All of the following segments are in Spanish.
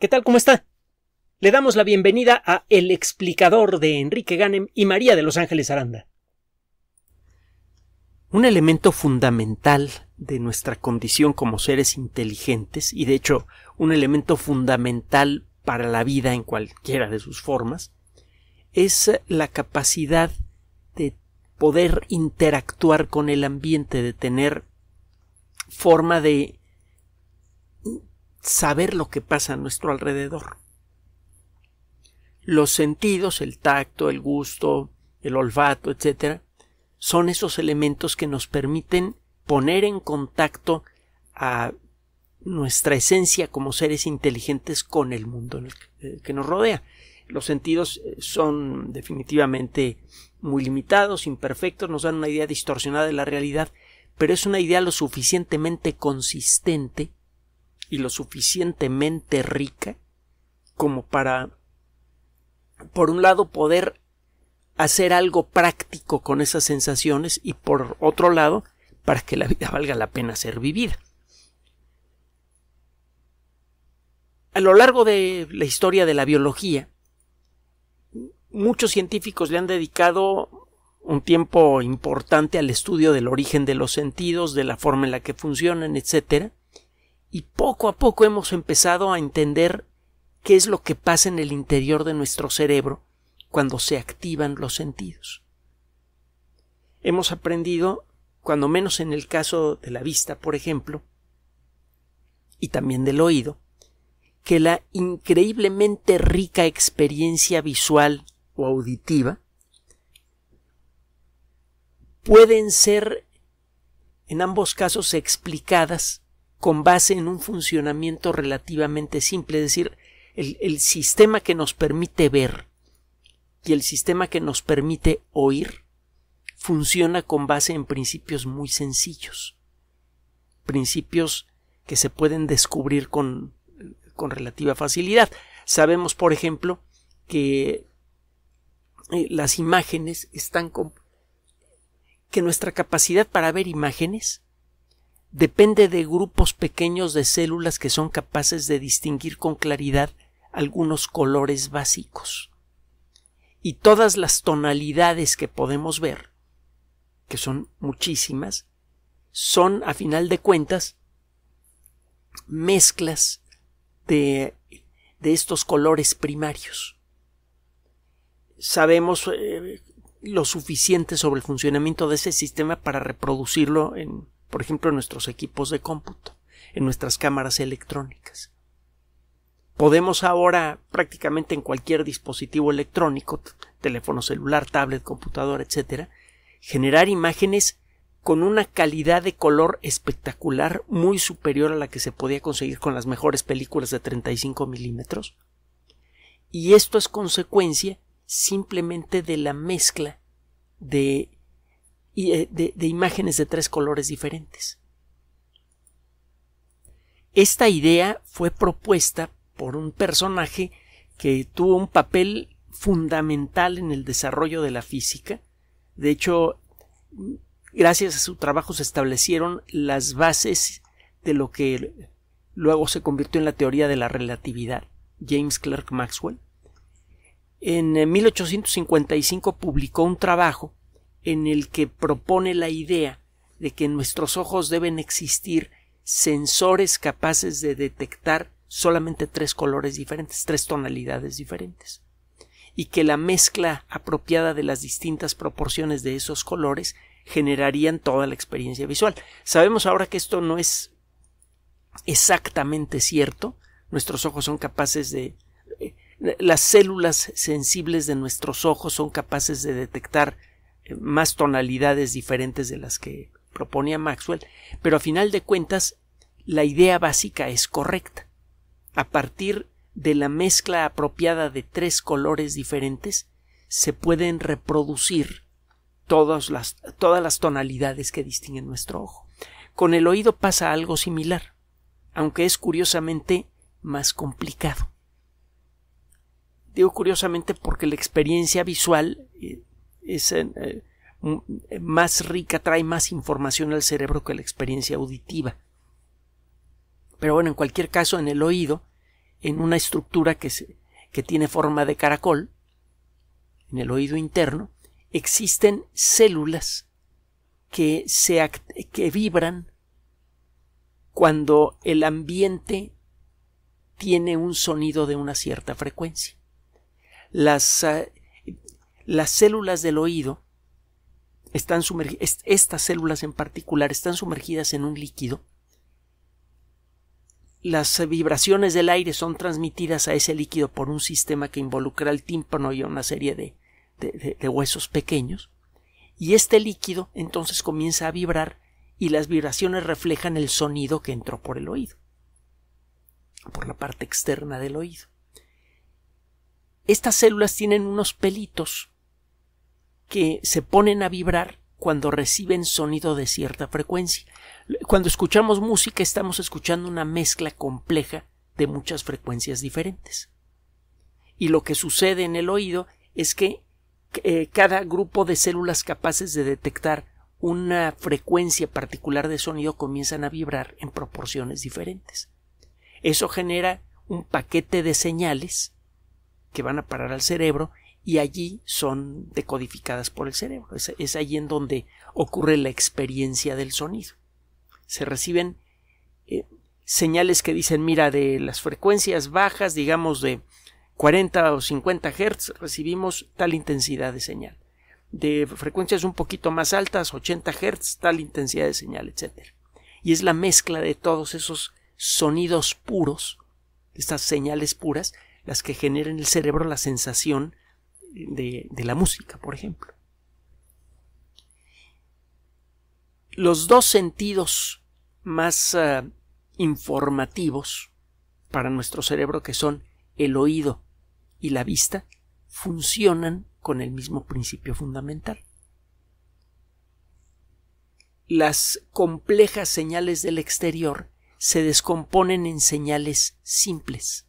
¿Qué tal? ¿Cómo está? Le damos la bienvenida a El explicador de Enrique Ganem y María de Los Ángeles Aranda. Un elemento fundamental de nuestra condición como seres inteligentes, y de hecho un elemento fundamental para la vida en cualquiera de sus formas, es la capacidad de poder interactuar con el ambiente, de tener forma de saber lo que pasa a nuestro alrededor. Los sentidos, el tacto, el gusto, el olfato, etc., son esos elementos que nos permiten poner en contacto a nuestra esencia como seres inteligentes con el mundo eh, que nos rodea. Los sentidos eh, son definitivamente muy limitados, imperfectos, nos dan una idea distorsionada de la realidad, pero es una idea lo suficientemente consistente y lo suficientemente rica como para, por un lado, poder hacer algo práctico con esas sensaciones y por otro lado, para que la vida valga la pena ser vivida. A lo largo de la historia de la biología, muchos científicos le han dedicado un tiempo importante al estudio del origen de los sentidos, de la forma en la que funcionan, etc y poco a poco hemos empezado a entender qué es lo que pasa en el interior de nuestro cerebro cuando se activan los sentidos. Hemos aprendido, cuando menos en el caso de la vista, por ejemplo, y también del oído, que la increíblemente rica experiencia visual o auditiva pueden ser en ambos casos explicadas con base en un funcionamiento relativamente simple, es decir, el, sistema que nos permite ver y el sistema que nos permite oír funciona con base en principios muy sencillos, principios que se pueden descubrir con, con relativa facilidad. Sabemos, por ejemplo, que eh, las imágenes están con, que nuestra capacidad para ver imágenes depende de grupos pequeños de células que son capaces de distinguir con claridad algunos colores básicos. Y todas las tonalidades que podemos ver, que son muchísimas, son, a final de cuentas, mezclas de, de estos colores primarios. Sabemos eh, lo suficiente sobre el funcionamiento de ese sistema para reproducirlo en, por ejemplo, en nuestros equipos de cómputo, en nuestras cámaras electrónicas. Podemos ahora prácticamente en cualquier dispositivo electrónico, teléfono celular, tablet, computadora, etc., generar imágenes con una calidad de color espectacular muy superior a la que se podía conseguir con las mejores películas de 35 milímetros. Y esto es consecuencia simplemente de la mezcla de eh, de, de imágenes de tres colores diferentes. Esta idea fue propuesta por un personaje que tuvo un papel fundamental en el desarrollo de la física. De hecho, gracias a su trabajo se establecieron las bases de lo que luego se convirtió en la teoría de la relatividad, James Clerk Maxwell. En 1855 eh, publicó un trabajo en el que propone la idea de que en nuestros ojos deben existir sensores capaces de detectar solamente tres colores diferentes, tres tonalidades diferentes, y que la mezcla apropiada de las distintas proporciones de esos colores generarían toda la experiencia visual. Sabemos ahora que esto no es exactamente cierto, nuestros ojos son capaces de eh, las células sensibles de nuestros ojos son capaces de detectar más tonalidades diferentes de las que proponía Maxwell, pero a final de cuentas la idea básica es correcta. A partir de la mezcla apropiada de tres colores diferentes, se pueden reproducir todas las, todas las tonalidades que distinguen nuestro ojo. Con el oído pasa algo similar, aunque es curiosamente más complicado. Digo curiosamente porque la experiencia visual eh, es eh, eh, más rica, trae más información al cerebro que la experiencia auditiva. Pero bueno, en cualquier caso, en el oído, en una estructura que, se, que tiene forma de caracol, en el oído interno, existen células que, se que vibran cuando el ambiente tiene un sonido de una cierta frecuencia. Las eh, las células del oído están estas células en particular están sumergidas en un líquido. Las vibraciones del aire son transmitidas a ese líquido por un sistema que involucra el tímpano y una serie de, de huesos pequeños. Y este líquido entonces comienza a vibrar y las vibraciones reflejan el sonido que entró por el oído, por la parte externa del oído. Estas células tienen unos pelitos que se ponen a vibrar cuando reciben sonido de cierta frecuencia. Cuando escuchamos música estamos escuchando una mezcla compleja de muchas frecuencias diferentes. Y lo que sucede en el oído es que eh, cada grupo de células capaces de detectar una frecuencia particular de sonido comienzan a vibrar en proporciones diferentes. Eso genera un paquete de señales que van a parar al cerebro y allí son decodificadas por el cerebro. Es, allí en donde ocurre la experiencia del sonido. Se reciben eh, señales que dicen, mira, de las frecuencias bajas, digamos de 40 o 50 Hz, recibimos tal intensidad de señal. De frecuencias un poquito más altas, 80 Hz, tal intensidad de señal, etc. Y es la mezcla de todos esos sonidos puros, estas señales puras, las que generan en el cerebro la sensación de, la música, por ejemplo. Los dos sentidos más ah, informativos para nuestro cerebro, que son el oído y la vista, funcionan con el mismo principio fundamental. Las complejas señales del exterior se descomponen en señales simples.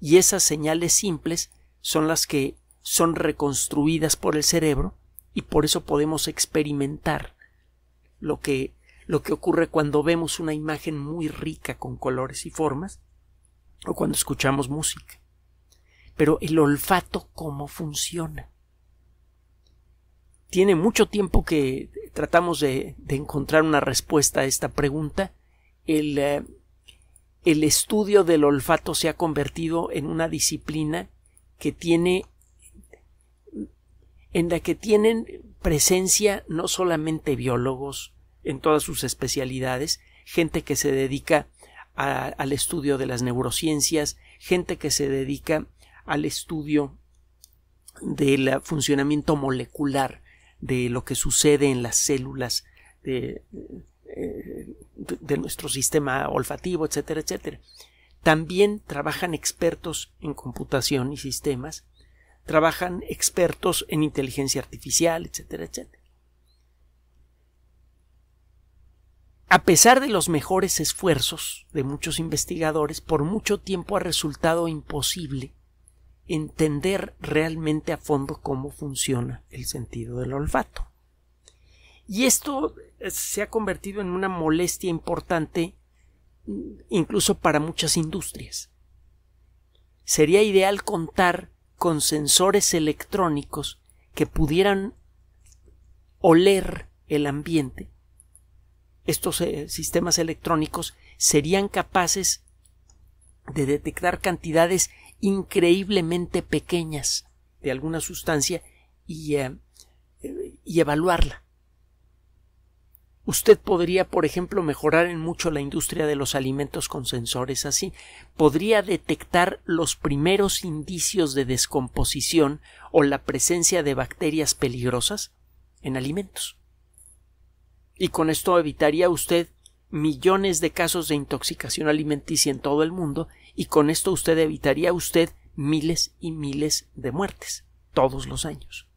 Y esas señales simples son las que son reconstruidas por el cerebro y por eso podemos experimentar lo que, lo que ocurre cuando vemos una imagen muy rica con colores y formas o cuando escuchamos música. Pero el olfato, ¿cómo funciona? Tiene mucho tiempo que tratamos de, encontrar una respuesta a esta pregunta. El, eh, el estudio del olfato se ha convertido en una disciplina que tiene en la que tienen presencia no solamente biólogos en todas sus especialidades, gente que se dedica al estudio de las neurociencias, gente que se dedica al estudio del funcionamiento molecular de lo que sucede en las células de, eh, de nuestro sistema olfativo, etcétera, etcétera. También trabajan expertos en computación y sistemas, trabajan expertos en inteligencia artificial, etcétera, etcétera. A pesar de los mejores esfuerzos de muchos investigadores, por mucho tiempo ha resultado imposible entender realmente a fondo cómo funciona el sentido del olfato. Y esto eh, se ha convertido en una molestia importante mm, incluso para muchas industrias. Sería ideal contar con sensores electrónicos que pudieran oler el ambiente, estos eh, sistemas electrónicos serían capaces de detectar cantidades increíblemente pequeñas de alguna sustancia y eh, eh, evaluarla. Usted podría, por ejemplo, mejorar en mucho la industria de los alimentos con sensores así. Podría detectar los primeros indicios de descomposición o la presencia de bacterias peligrosas en alimentos. Y con esto evitaría usted millones de casos de intoxicación alimenticia en todo el mundo y con esto usted evitaría usted miles y miles de muertes todos los años.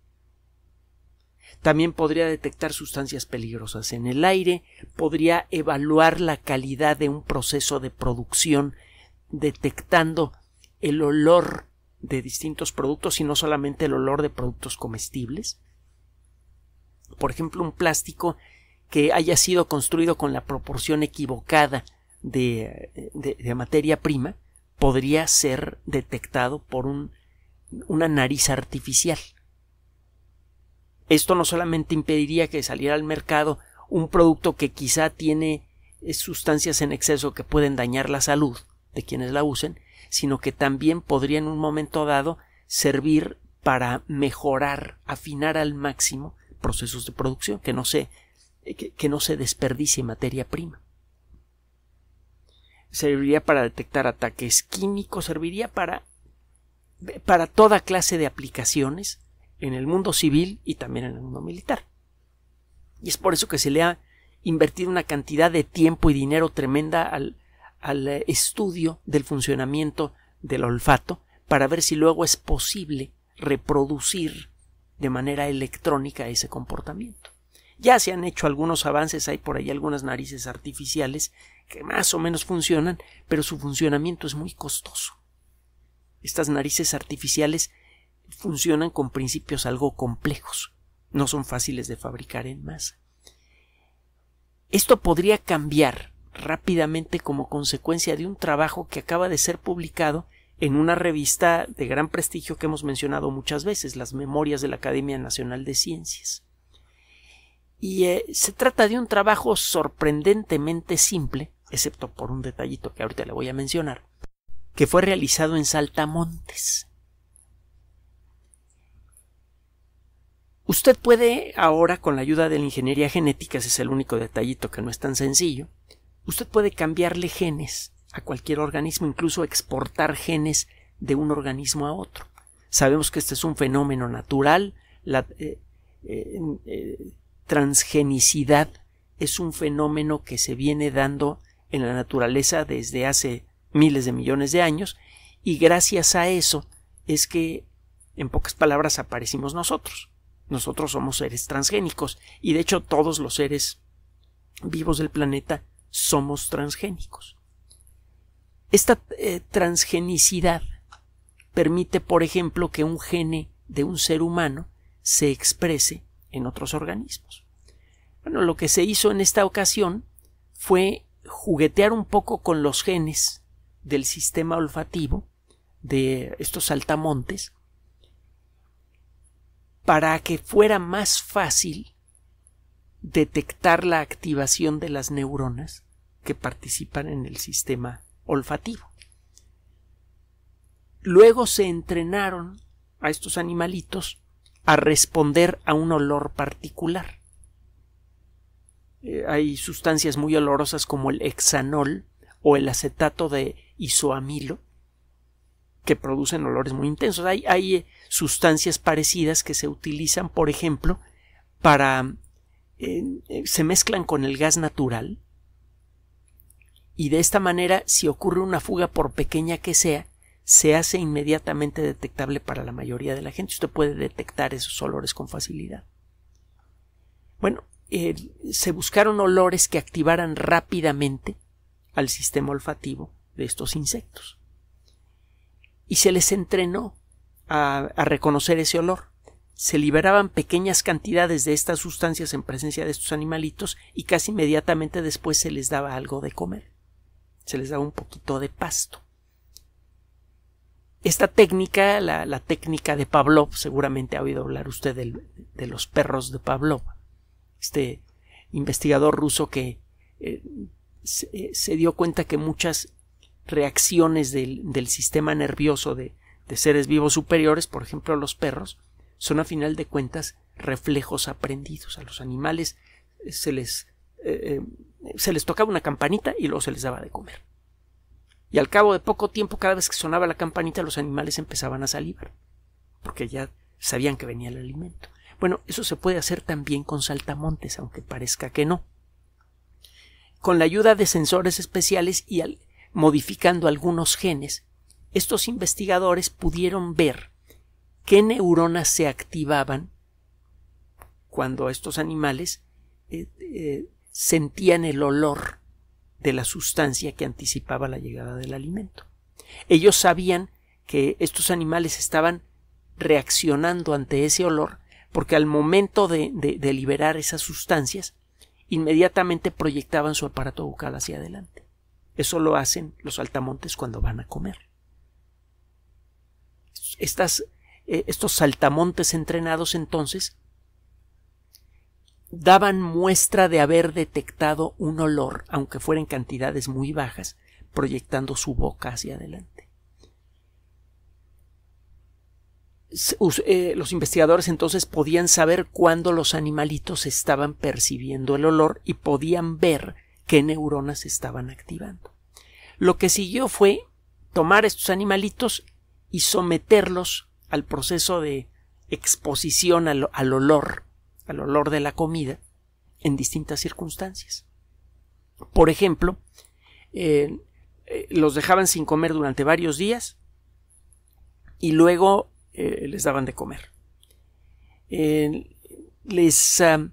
También podría detectar sustancias peligrosas en el aire, podría evaluar la calidad de un proceso de producción detectando el olor de distintos productos y no solamente el olor de productos comestibles. Por ejemplo, un plástico que haya sido construido con la proporción equivocada de, materia prima podría ser detectado por una nariz artificial. Esto no solamente impediría que saliera al mercado un producto que quizá tiene eh, sustancias en exceso que pueden dañar la salud de quienes la usen, sino que también podría en un momento dado servir para mejorar, afinar al máximo procesos de producción, que no se, eh, que, no se desperdicie materia prima. Serviría para detectar ataques químicos, serviría para, eh, para toda clase de aplicaciones en el mundo civil y también en el mundo militar. Y es por eso que se le ha invertido una cantidad de tiempo y dinero tremenda al, al eh, estudio del funcionamiento del olfato para ver si luego es posible reproducir de manera electrónica ese comportamiento. Ya se han hecho algunos avances, hay por ahí algunas narices artificiales que más o menos funcionan, pero su funcionamiento es muy costoso. Estas narices artificiales funcionan con principios algo complejos, no son fáciles de fabricar en masa. Esto podría cambiar rápidamente como consecuencia de un trabajo que acaba de ser publicado en una revista de gran prestigio que hemos mencionado muchas veces, las Memorias de la Academia Nacional de Ciencias. Y eh, se trata de un trabajo sorprendentemente simple, excepto por un detallito que ahorita le voy a mencionar, que fue realizado en Saltamontes, Usted puede ahora, con la ayuda de la ingeniería genética, ese es el único detallito que no es tan sencillo, usted puede cambiarle genes a cualquier organismo, incluso exportar genes de un organismo a otro. Sabemos que este es un fenómeno natural, la eh, eh, eh, transgenicidad es un fenómeno que se viene dando en la naturaleza desde hace miles de millones de años y gracias a eso es que, en pocas palabras, aparecimos nosotros. Nosotros somos seres transgénicos y de hecho todos los seres vivos del planeta somos transgénicos. Esta eh, transgenicidad permite, por ejemplo, que un gene de un ser humano se exprese en otros organismos. Bueno, lo que se hizo en esta ocasión fue juguetear un poco con los genes del sistema olfativo de estos saltamontes para que fuera más fácil detectar la activación de las neuronas que participan en el sistema olfativo. Luego se entrenaron a estos animalitos a responder a un olor particular. Eh, hay sustancias muy olorosas como el hexanol o el acetato de isoamilo, que producen olores muy intensos. Hay, hay eh, sustancias parecidas que se utilizan, por ejemplo, para... Eh, se mezclan con el gas natural y de esta manera, si ocurre una fuga, por pequeña que sea, se hace inmediatamente detectable para la mayoría de la gente. Usted puede detectar esos olores con facilidad. Bueno, se buscaron olores que activaran rápidamente al sistema olfativo de estos insectos y se les entrenó a, reconocer ese olor. Se liberaban pequeñas cantidades de estas sustancias en presencia de estos animalitos y casi inmediatamente después se les daba algo de comer. Se les daba un poquito de pasto. Esta técnica, la, técnica de Pavlov, seguramente ha oído hablar usted de los perros de Pavlov, este investigador ruso que eh, eh, se, dio cuenta que muchas reacciones del, sistema nervioso de, de seres vivos superiores, por ejemplo los perros, son a final de cuentas reflejos aprendidos. A los animales eh, se les, eh, eh, se les tocaba una campanita y luego se les daba de comer. Y al cabo de poco tiempo, cada vez que sonaba la campanita, los animales empezaban a salivar, porque ya sabían que venía el alimento. Bueno, eso se puede hacer también con saltamontes, aunque parezca que no. Con la ayuda de sensores especiales y al, modificando algunos genes, estos investigadores pudieron ver qué neuronas se activaban cuando estos animales eh, eh, sentían el olor de la sustancia que anticipaba la llegada del alimento. Ellos sabían que estos animales estaban reaccionando ante ese olor porque al momento de liberar esas sustancias inmediatamente proyectaban su aparato bucal hacia adelante. Eso lo hacen los saltamontes cuando van a comer. Eh, estos saltamontes entrenados entonces daban muestra de haber detectado un olor, aunque fuera en cantidades muy bajas, proyectando su boca hacia adelante. Eh, los investigadores entonces podían saber cuándo los animalitos estaban percibiendo el olor y podían ver qué neuronas estaban activando. Lo que siguió fue tomar estos animalitos y someterlos al proceso de exposición al, olor, al olor de la comida, en distintas circunstancias. Por ejemplo, eh, eh, los dejaban sin comer durante varios días y luego eh, les daban de comer. les, ah,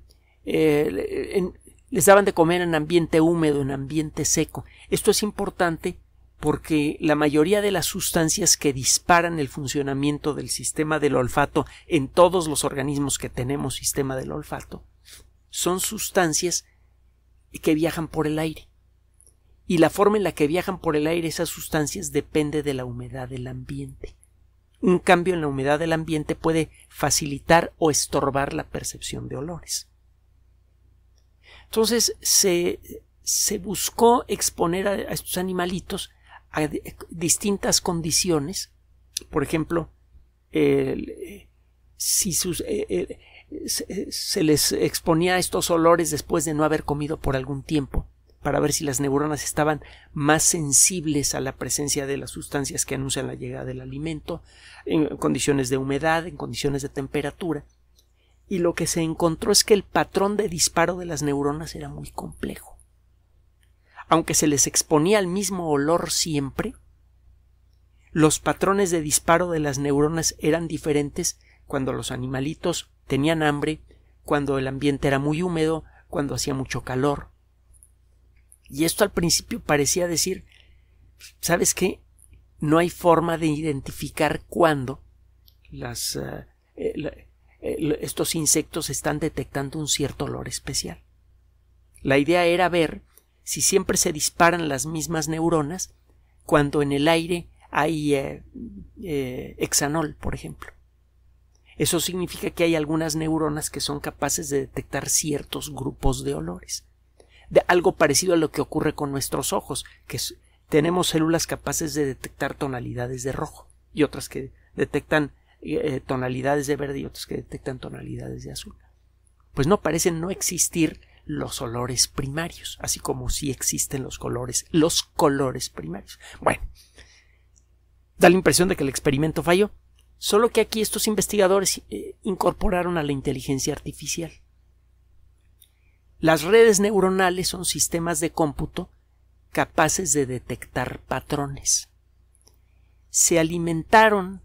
en, les daban de comer en ambiente húmedo, en ambiente seco. Esto es importante porque la mayoría de las sustancias que disparan el funcionamiento del sistema del olfato en todos los organismos que tenemos sistema del olfato son sustancias que viajan por el aire. Y la forma en la que viajan por el aire esas sustancias depende de la humedad del ambiente. Un cambio en la humedad del ambiente puede facilitar o estorbar la percepción de olores. Entonces se, buscó exponer a, estos animalitos a distintas condiciones. Por ejemplo, eh, si sus, eh, eh, se, se les exponía a estos olores después de no haber comido por algún tiempo para ver si las neuronas estaban más sensibles a la presencia de las sustancias que anuncian la llegada del alimento, en condiciones de humedad, en condiciones de temperatura y lo que se encontró es que el patrón de disparo de las neuronas era muy complejo. Aunque se les exponía al mismo olor siempre, los patrones de disparo de las neuronas eran diferentes cuando los animalitos tenían hambre, cuando el ambiente era muy húmedo, cuando hacía mucho calor. Y esto al principio parecía decir, ¿sabes qué? No hay forma de identificar cuándo las, eh, eh, eh, estos insectos están detectando un cierto olor especial. La idea era ver si siempre se disparan las mismas neuronas cuando en el aire hay eh, hexanol, eh, por ejemplo. Eso significa que hay algunas neuronas que son capaces de detectar ciertos grupos de olores. De algo parecido a lo que ocurre con nuestros ojos, que tenemos células capaces de detectar tonalidades de rojo y otras que detectan eh, tonalidades de verde y otros que detectan tonalidades de azul. Pues no parecen no existir los olores primarios, así como si existen los colores, los colores primarios. Bueno, da la impresión de que el experimento falló, solo que aquí estos investigadores eh, incorporaron a la inteligencia artificial. Las redes neuronales son sistemas de cómputo capaces de detectar patrones. Se alimentaron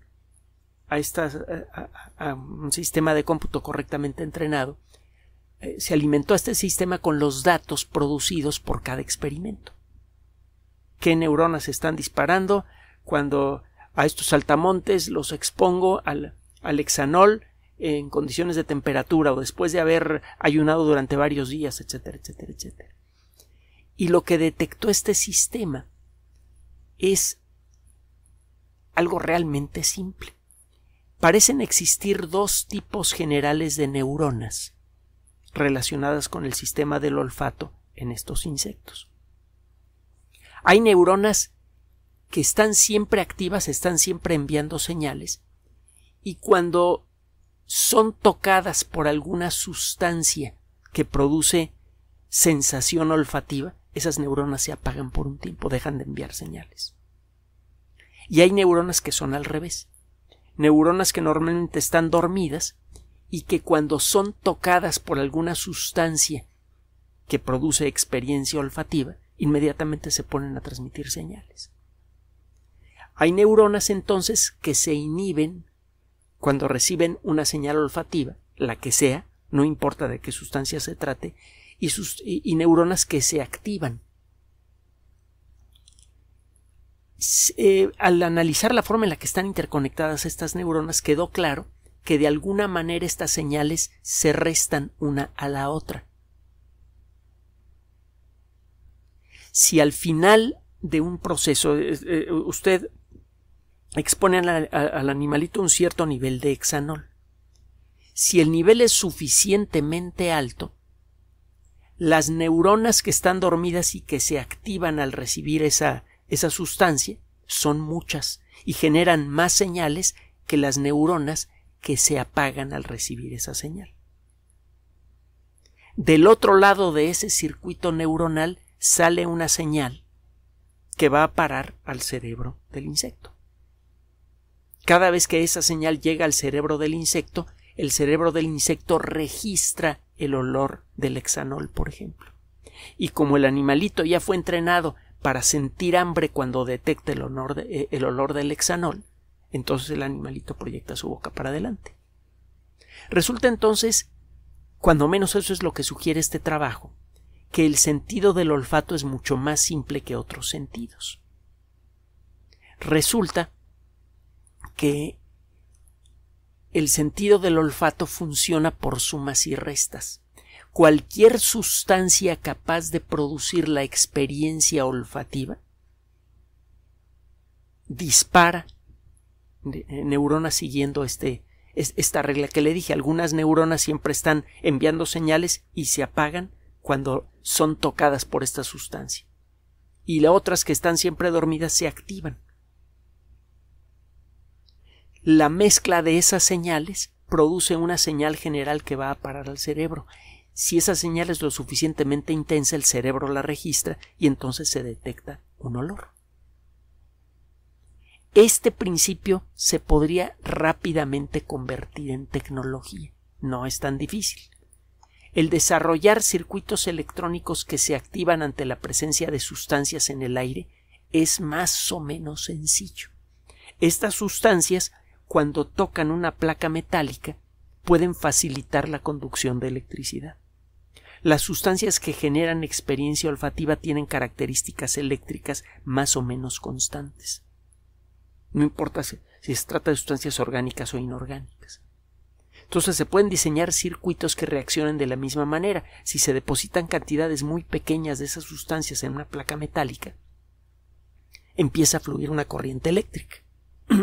a, a, un sistema de cómputo correctamente entrenado, eh, se alimentó este sistema con los datos producidos por cada experimento. ¿Qué neuronas están disparando cuando a estos altamontes los expongo al, al en condiciones de temperatura o después de haber ayunado durante varios días, etcétera, etcétera, etcétera? Y lo que detectó este sistema es algo realmente simple parecen existir dos tipos generales de neuronas relacionadas con el sistema del olfato en estos insectos. Hay neuronas que están siempre activas, están siempre enviando señales, y cuando son tocadas por alguna sustancia que produce sensación olfativa, esas neuronas se apagan por un tiempo, dejan de enviar señales. Y hay neuronas que son al revés, neuronas que normalmente están dormidas y que cuando son tocadas por alguna sustancia que produce experiencia olfativa, inmediatamente se ponen a transmitir señales. Hay neuronas entonces que se inhiben cuando reciben una señal olfativa, la que sea, no importa de qué sustancia se trate, y, neuronas que se activan Eh, al analizar la forma en la que están interconectadas estas neuronas, quedó claro que de alguna manera estas señales se restan una a la otra. Si al final de un proceso eh, eh, usted expone al, al animalito un cierto nivel de hexanol, si el nivel es suficientemente alto, las neuronas que están dormidas y que se activan al recibir esa, esa sustancia son muchas y generan más señales que las neuronas que se apagan al recibir esa señal. Del otro lado de ese circuito neuronal sale una señal que va a parar al cerebro del insecto. Cada vez que esa señal llega al cerebro del insecto, el cerebro del insecto registra el olor del hexanol, por ejemplo. Y como el animalito ya fue entrenado para sentir hambre cuando detecta eh, el, olor del hexanol, entonces el animalito proyecta su boca para adelante. Resulta entonces, cuando menos eso es lo que sugiere este trabajo, que el sentido del olfato es mucho más simple que otros sentidos. Resulta que el sentido del olfato funciona por sumas y restas cualquier sustancia capaz de producir la experiencia olfativa dispara eh, neuronas siguiendo este, esta regla que le dije. Algunas neuronas siempre están enviando señales y se apagan cuando son tocadas por esta sustancia. Y las otras que están siempre dormidas se activan. La mezcla de esas señales produce una señal general que va a parar al cerebro si esa señal es lo suficientemente intensa, el cerebro la registra y entonces se detecta un olor. Este principio se podría rápidamente convertir en tecnología. No es tan difícil. El desarrollar circuitos electrónicos que se activan ante la presencia de sustancias en el aire es más o menos sencillo. Estas sustancias, cuando tocan una placa metálica, pueden facilitar la conducción de electricidad. Las sustancias que generan experiencia olfativa tienen características eléctricas más o menos constantes. No importa si, se trata de sustancias orgánicas o inorgánicas. Entonces se pueden diseñar circuitos que reaccionen de la misma manera. Si se depositan cantidades muy pequeñas de esas sustancias en una placa metálica, empieza a fluir una corriente eléctrica.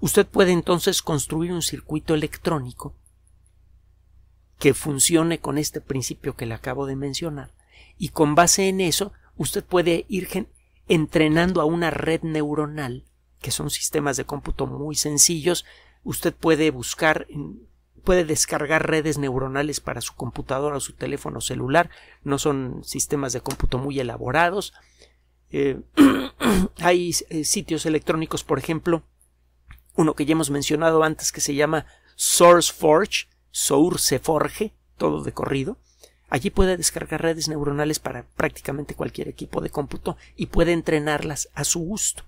Usted puede entonces construir un circuito electrónico que funcione con este principio que le acabo de mencionar. Y con base en eso, usted puede ir entrenando a una red neuronal, que son sistemas de cómputo muy sencillos. Usted puede buscar, puede descargar redes neuronales para su computadora o su teléfono celular. No son sistemas de cómputo muy elaborados. Eh, hay eh, sitios electrónicos, por ejemplo, uno que ya hemos mencionado antes que se llama SourceForge, se forge todo de corrido. Allí puede descargar redes neuronales para prácticamente cualquier equipo de cómputo y puede entrenarlas a su gusto.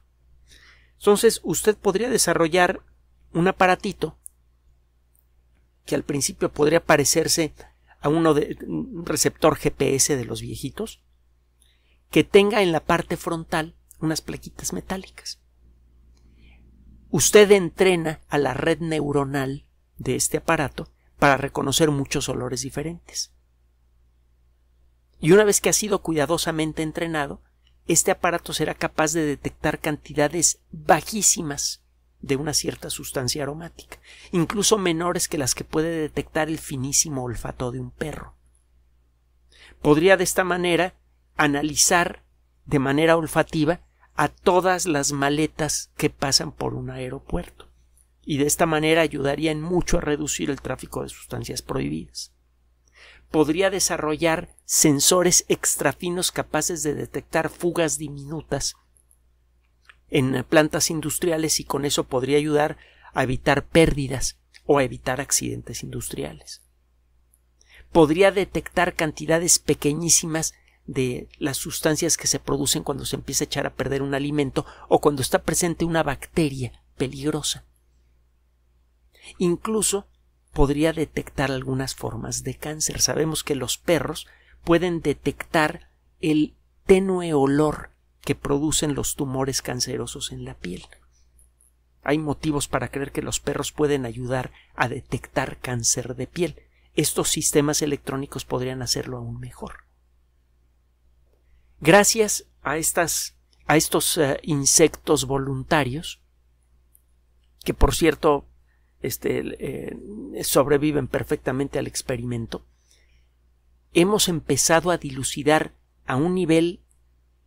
Entonces, usted podría desarrollar un aparatito que al principio podría parecerse a uno de un receptor GPS de los viejitos, que tenga en la parte frontal unas plaquitas metálicas. Usted entrena a la red neuronal de este aparato para reconocer muchos olores diferentes. Y una vez que ha sido cuidadosamente entrenado, este aparato será capaz de detectar cantidades bajísimas de una cierta sustancia aromática, incluso menores que las que puede detectar el finísimo olfato de un perro. Podría de esta manera analizar de manera olfativa a todas las maletas que pasan por un aeropuerto y de esta manera en mucho a reducir el tráfico de sustancias prohibidas. Podría desarrollar sensores extrafinos capaces de detectar fugas diminutas en plantas industriales y con eso podría ayudar a evitar pérdidas o a evitar accidentes industriales. Podría detectar cantidades pequeñísimas de las sustancias que se producen cuando se empieza a echar a perder un alimento o cuando está presente una bacteria peligrosa Incluso podría detectar algunas formas de cáncer. Sabemos que los perros pueden detectar el tenue olor que producen los tumores cancerosos en la piel. Hay motivos para creer que los perros pueden ayudar a detectar cáncer de piel. Estos sistemas electrónicos podrían hacerlo aún mejor. Gracias a, estas, a estos eh, insectos voluntarios, que por cierto este, eh, sobreviven perfectamente al experimento, hemos empezado a dilucidar a un nivel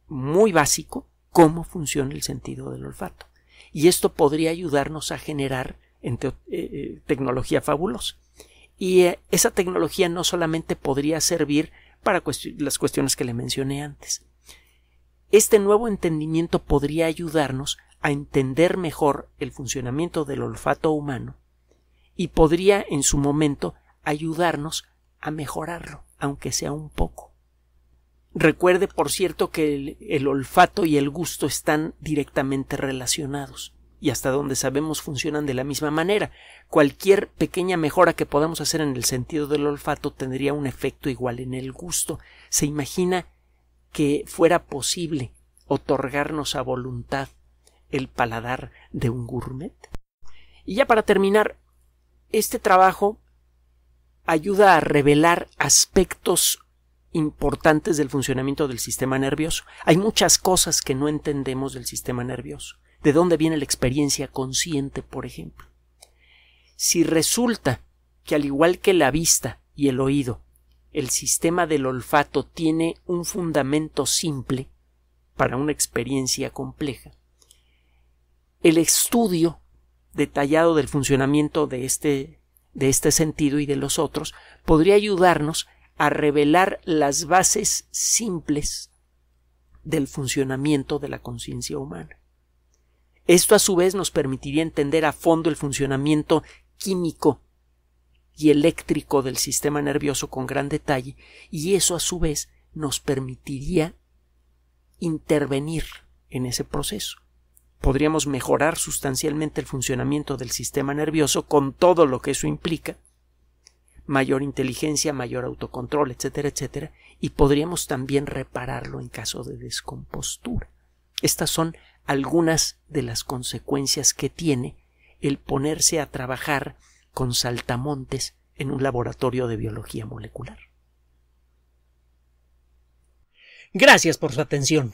muy básico cómo funciona el sentido del olfato. Y esto podría ayudarnos a generar eh, eh, tecnología fabulosa. Y esa tecnología no solamente podría servir para las cuestiones que le mencioné antes. Este nuevo entendimiento podría ayudarnos a entender mejor el funcionamiento del olfato humano y podría en su momento ayudarnos a mejorarlo, aunque sea un poco. Recuerde, por cierto, que el, olfato y el gusto están directamente relacionados y hasta donde sabemos funcionan de la misma manera. Cualquier pequeña mejora que podamos hacer en el sentido del olfato tendría un efecto igual en el gusto. Se imagina que fuera posible otorgarnos a voluntad el paladar de un gourmet. Y ya para terminar, este trabajo ayuda a revelar aspectos importantes del funcionamiento del sistema nervioso. Hay muchas cosas que no entendemos del sistema nervioso. ¿De dónde viene la experiencia consciente, por ejemplo? Si resulta que al igual que la vista y el oído, el sistema del olfato tiene un fundamento simple para una experiencia compleja, el estudio detallado del funcionamiento de este, de este sentido y de los otros, podría ayudarnos a revelar las bases simples del funcionamiento de la conciencia humana. Esto a su vez nos permitiría entender a fondo el funcionamiento químico y eléctrico del sistema nervioso con gran detalle, y eso a su vez nos permitiría intervenir en ese proceso podríamos mejorar sustancialmente el funcionamiento del sistema nervioso con todo lo que eso implica, mayor inteligencia, mayor autocontrol, etcétera, etcétera, y podríamos también repararlo en caso de descompostura. Estas son algunas de las consecuencias que tiene el ponerse a trabajar con saltamontes en un laboratorio de biología molecular. Gracias por su atención